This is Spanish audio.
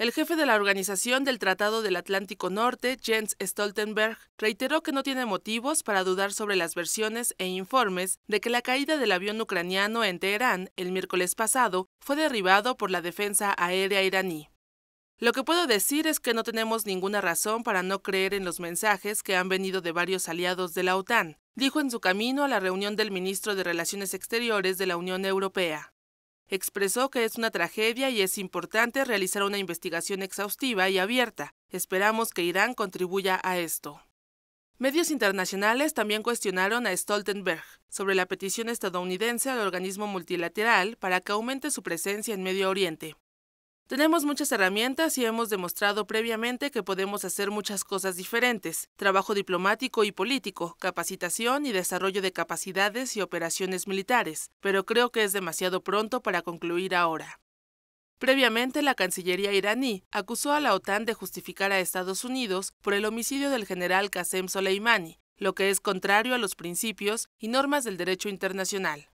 El jefe de la Organización del Tratado del Atlántico Norte, Jens Stoltenberg, reiteró que no tiene motivos para dudar sobre las versiones e informes de que la caída del avión ucraniano en Teherán el miércoles pasado fue derribado por la defensa aérea iraní. Lo que puedo decir es que no tenemos ninguna razón para no creer en los mensajes que han venido de varios aliados de la OTAN, dijo en su camino a la reunión del ministro de Relaciones Exteriores de la Unión Europea. Expresó que es una tragedia y es importante realizar una investigación exhaustiva y abierta. Esperamos que Irán contribuya a esto. Medios internacionales también cuestionaron a Stoltenberg sobre la petición estadounidense al organismo multilateral para que aumente su presencia en Medio Oriente. Tenemos muchas herramientas y hemos demostrado previamente que podemos hacer muchas cosas diferentes, trabajo diplomático y político, capacitación y desarrollo de capacidades y operaciones militares, pero creo que es demasiado pronto para concluir ahora. Previamente, la Cancillería iraní acusó a la OTAN de justificar a Estados Unidos por el homicidio del general Qasem Soleimani, lo que es contrario a los principios y normas del derecho internacional.